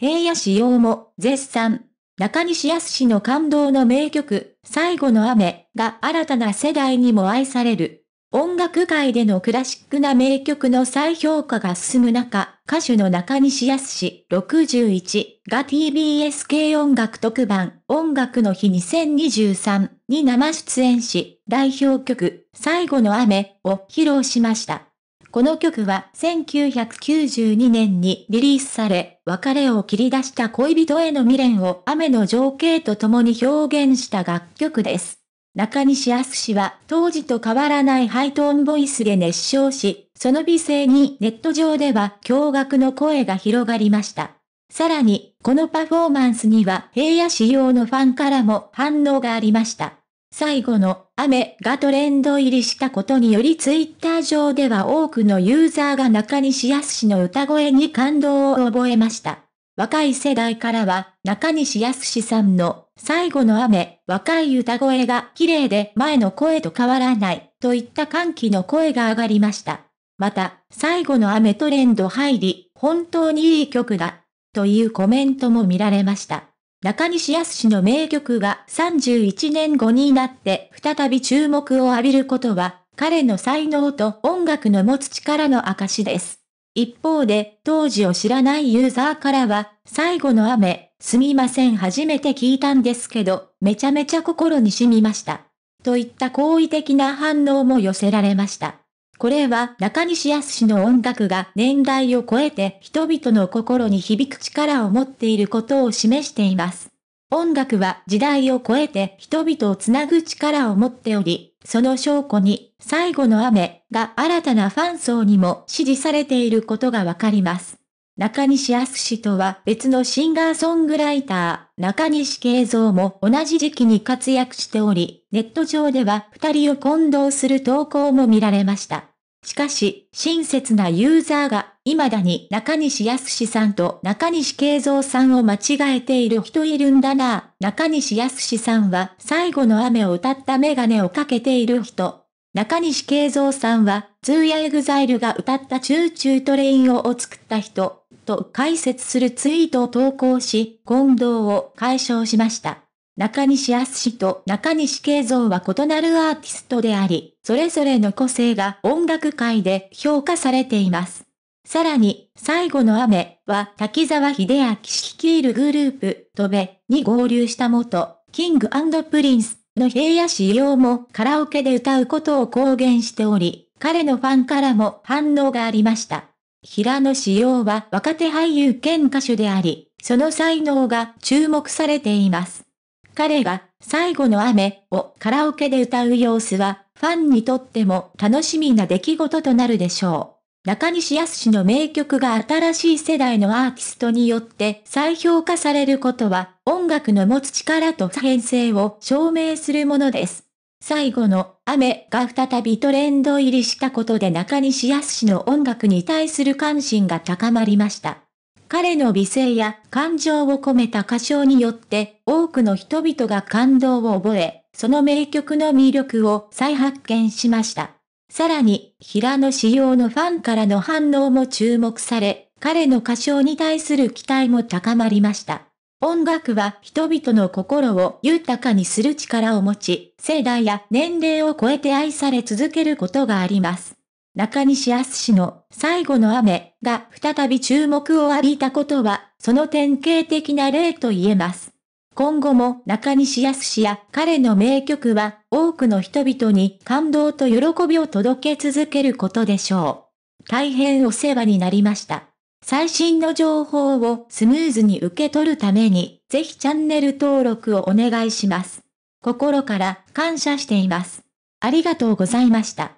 平野紫様も絶賛。中西康の感動の名曲、最後の雨が新たな世代にも愛される。音楽界でのクラシックな名曲の再評価が進む中、歌手の中西康61が TBS 系音楽特番音楽の日2023に生出演し、代表曲最後の雨を披露しました。この曲は1992年にリリースされ、別れを切り出した恋人への未練を雨の情景と共に表現した楽曲です。中西康氏は当時と変わらないハイトーンボイスで熱唱し、その美声にネット上では驚愕の声が広がりました。さらに、このパフォーマンスには平野仕様のファンからも反応がありました。最後の雨がトレンド入りしたことによりツイッター上では多くのユーザーが中西康氏の歌声に感動を覚えました。若い世代からは中西康さんの最後の雨、若い歌声が綺麗で前の声と変わらないといった歓喜の声が上がりました。また、最後の雨トレンド入り、本当にいい曲だというコメントも見られました。中西康の名曲が31年後になって再び注目を浴びることは、彼の才能と音楽の持つ力の証です。一方で、当時を知らないユーザーからは、最後の雨、すみません初めて聞いたんですけど、めちゃめちゃ心に染みました。といった好意的な反応も寄せられました。これは中西康の音楽が年代を超えて人々の心に響く力を持っていることを示しています。音楽は時代を超えて人々をつなぐ力を持っており、その証拠に最後の雨が新たなファン層にも支持されていることがわかります。中西康とは別のシンガーソングライター、中西慶三も同じ時期に活躍しており、ネット上では二人を混同する投稿も見られました。しかし、親切なユーザーが、未だに中西康さんと中西慶三さんを間違えている人いるんだな。中西康さんは、最後の雨を歌ったメガネをかけている人。中西慶三さんは、ズーエグザイルが歌ったチューチュートレインをを作った人、と解説するツイートを投稿し、混同を解消しました。中西康と中西慶三は異なるアーティストであり、それぞれの個性が音楽界で評価されています。さらに、最後の雨は滝沢秀明率いるグループ、飛べに合流した元、キングプリンスの平野仕様もカラオケで歌うことを公言しており、彼のファンからも反応がありました。平野仕様は若手俳優兼歌手であり、その才能が注目されています。彼が最後の雨をカラオケで歌う様子はファンにとっても楽しみな出来事となるでしょう。中西康の名曲が新しい世代のアーティストによって再評価されることは音楽の持つ力と普遍性を証明するものです。最後の雨が再びトレンド入りしたことで中西康の音楽に対する関心が高まりました。彼の美声や感情を込めた歌唱によって多くの人々が感動を覚え、その名曲の魅力を再発見しました。さらに、平野仕様のファンからの反応も注目され、彼の歌唱に対する期待も高まりました。音楽は人々の心を豊かにする力を持ち、世代や年齢を超えて愛され続けることがあります。中西康氏の最後の雨が再び注目を浴びたことは、その典型的な例と言えます。今後も中西康氏や彼の名曲は多くの人々に感動と喜びを届け続けることでしょう。大変お世話になりました。最新の情報をスムーズに受け取るために、ぜひチャンネル登録をお願いします。心から感謝しています。ありがとうございました。